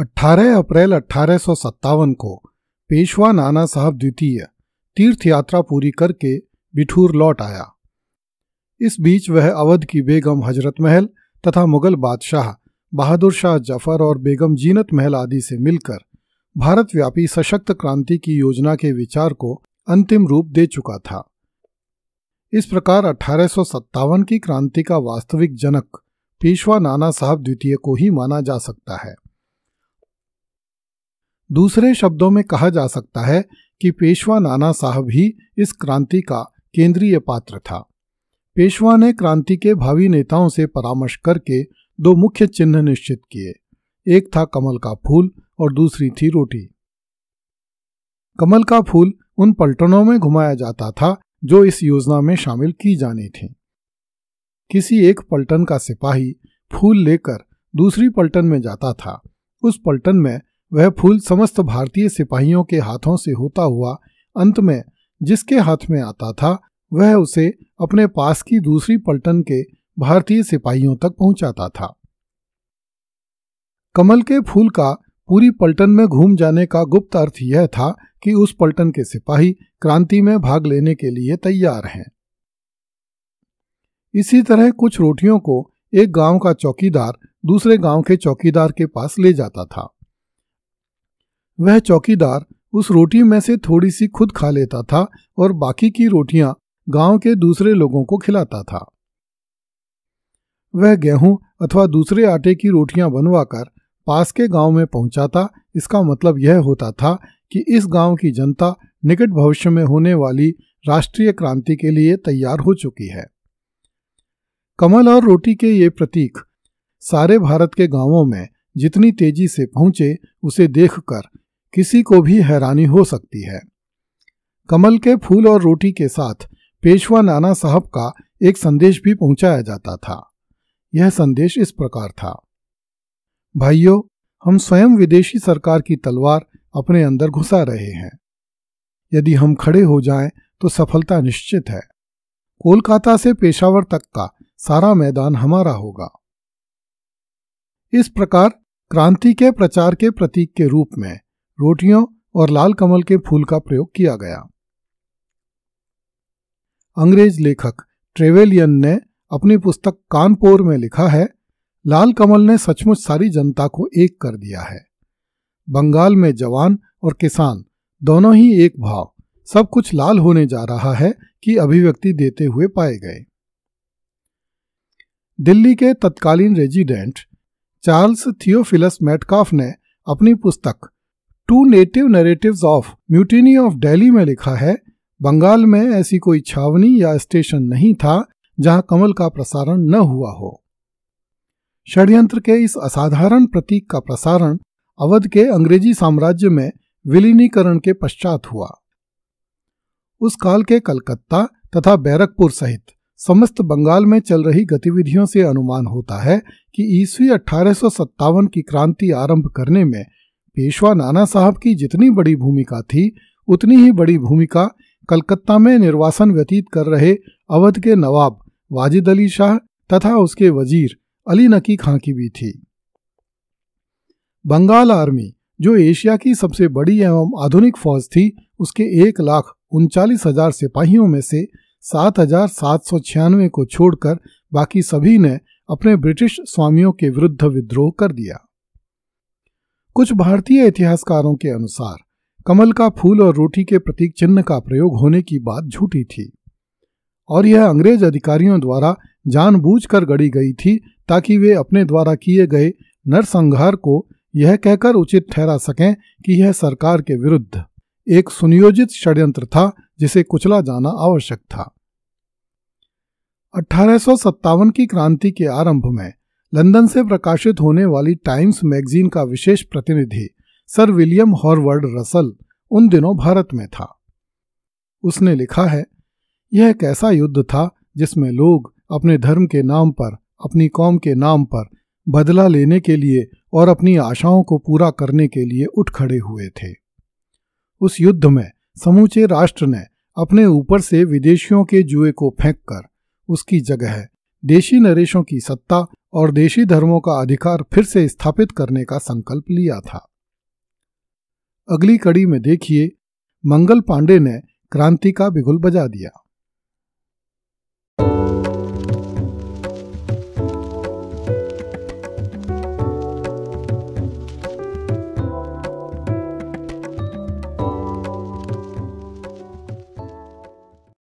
18 अप्रैल अठारह को पेशवा नाना साहब द्वितीय तीर्थ यात्रा पूरी करके बिठूर लौट आया इस बीच वह अवध की बेगम हजरत महल तथा मुगल बादशाह बहादुर शाह जफर और बेगम जीनत महल आदि से मिलकर भारतव्यापी सशक्त क्रांति की योजना के विचार को अंतिम रूप दे चुका था इस प्रकार अठारह की क्रांति का वास्तविक जनक पेशवा नाना साहब द्वितीय को ही माना जा सकता है दूसरे शब्दों में कहा जा सकता है कि पेशवा नाना साहब ही इस क्रांति का केंद्रीय पात्र था पेशवा ने क्रांति के भावी नेताओं से परामर्श करके दो मुख्य चिन्ह निश्चित किए एक था कमल का फूल और दूसरी थी रोटी कमल का फूल उन पलटनों में घुमाया जाता था जो इस योजना में शामिल की जानी थी किसी एक पलटन का सिपाही फूल लेकर दूसरी पलटन में जाता था उस पलटन में वह फूल समस्त भारतीय सिपाहियों के हाथों से होता हुआ अंत में जिसके हाथ में आता था वह उसे अपने पास की दूसरी पलटन के भारतीय सिपाहियों तक पहुंचाता था कमल के फूल का पूरी पलटन में घूम जाने का गुप्त अर्थ यह था कि उस पलटन के सिपाही क्रांति में भाग लेने के लिए तैयार हैं इसी तरह कुछ रोटियों को एक गांव का चौकीदार दूसरे गांव के चौकीदार के पास ले जाता था वह चौकीदार उस रोटी में से थोड़ी सी खुद खा लेता था और बाकी की रोटियां गांव के दूसरे लोगों को खिलाता था वह गेहूं अथवा दूसरे आटे की रोटियां बनवाकर पास के गांव में पहुंचाता इसका मतलब यह होता था कि इस गांव की जनता निकट भविष्य में होने वाली राष्ट्रीय क्रांति के लिए तैयार हो चुकी है कमल और रोटी के ये प्रतीक सारे भारत के गांवों में जितनी तेजी से पहुंचे उसे देखकर किसी को भी हैरानी हो सकती है कमल के फूल और रोटी के साथ पेशवा नाना साहब का एक संदेश भी पहुंचाया जाता था यह संदेश इस प्रकार था भाइयों हम स्वयं विदेशी सरकार की तलवार अपने अंदर घुसा रहे हैं यदि हम खड़े हो जाएं तो सफलता निश्चित है कोलकाता से पेशावर तक का सारा मैदान हमारा होगा इस प्रकार क्रांति के प्रचार के प्रतीक के रूप में रोटियों और लाल कमल के फूल का प्रयोग किया गया अंग्रेज लेखक ट्रेवेलियन ने अपनी पुस्तक कानपुर में लिखा है लाल कमल ने सचमुच सारी जनता को एक कर दिया है बंगाल में जवान और किसान दोनों ही एक भाव सब कुछ लाल होने जा रहा है कि अभिव्यक्ति देते हुए पाए गए दिल्ली के तत्कालीन रेजिडेंट चार्ल्स थियोफिलस मेटकाफ ने अपनी पुस्तक two native narrative of mutiny of Delhi में लिखा है बंगाल में ऐसी कोई छावनी या स्टेशन नहीं था जहां कमल का प्रसारण न हुआ हो षड्यंत्र के इस असाधारण प्रतीक का प्रसारण अवध के अंग्रेजी साम्राज्य में विलीनीकरण के पश्चात हुआ उस काल के कलकत्ता तथा बैरकपुर सहित समस्त बंगाल में चल रही गतिविधियों से अनुमान होता है कि ईस्वी अठारह की क्रांति आरंभ करने में पेशवा नाना साहब की जितनी बड़ी भूमिका थी उतनी ही बड़ी भूमिका कलकत्ता में निर्वासन व्यतीत कर रहे अवध के नवाब वाजिद अली शाह तथा उसके वजीर अली नकी खां की भी थी बंगाल आर्मी जो एशिया की सबसे बड़ी एवं आधुनिक फौज थी उसके एक लाख उनचालीस हजार सिपाहियों में से सात हजार सात सौ छियानवे को छोड़कर बाकी सभी ने अपने ब्रिटिश स्वामियों के विरुद्ध विद्रोह कर दिया कुछ भारतीय इतिहासकारों के अनुसार कमल का फूल और रोटी के प्रतीक चिन्ह का प्रयोग होने की बात झूठी थी और यह अंग्रेज अधिकारियों द्वारा जानबूझकर गढ़ी गई थी ताकि वे अपने द्वारा किए गए नरसंहार को यह कहकर उचित ठहरा सकें कि यह सरकार के विरुद्ध एक सुनियोजित षड्यंत्र था जिसे कुचला जाना आवश्यक था अठारह की क्रांति के आरंभ में लंदन से प्रकाशित होने वाली टाइम्स मैगजीन का विशेष प्रतिनिधि सर विलियम हॉरवर्ड रसल उन दिनों भारत में था उसने लिखा है यह एक ऐसा युद्ध था जिसमें लोग अपने धर्म के नाम पर अपनी कौम के नाम पर बदला लेने के लिए और अपनी आशाओं को पूरा करने के लिए उठ खड़े हुए थे उस युद्ध में समूचे राष्ट्र ने अपने ऊपर से विदेशियों के जुए को फेंक कर उसकी जगह देशी नरेशों की सत्ता और देशी धर्मों का अधिकार फिर से स्थापित करने का संकल्प लिया था अगली कड़ी में देखिए मंगल पांडे ने क्रांति का बिगुल बजा दिया